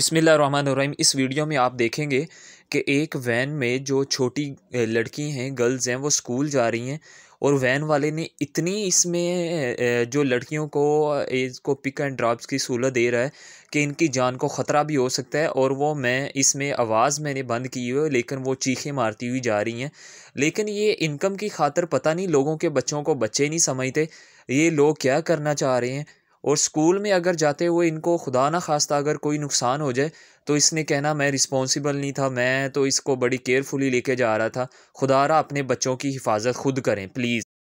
बिसमीम इस वीडियो में आप देखेंगे कि एक वैन में जो छोटी लड़की हैं गर्ल्स हैं वो स्कूल जा रही हैं और वैन वाले ने इतनी इसमें जो लड़कियों को इसको पिक एंड ड्रॉप्स की सहूलत दे रहा है कि इनकी जान को ख़तरा भी हो सकता है और वो मैं इसमें आवाज़ मैंने बंद की हुई है लेकिन वो चीखें मारती हुई जा रही हैं लेकिन ये इनकम की खातर पता नहीं लोगों के बच्चों को बच्चे नहीं समझते ये लोग क्या करना चाह रहे हैं और स्कूल में अगर जाते हुए इनको खुदा ना खास्ता अगर कोई नुकसान हो जाए तो इसने कहना मैं रिस्पॉन्सिबल नहीं था मैं तो इसको बड़ी केयरफुली लेके जा रहा था खुदा रहा अपने बच्चों की हिफाजत खुद करें प्लीज़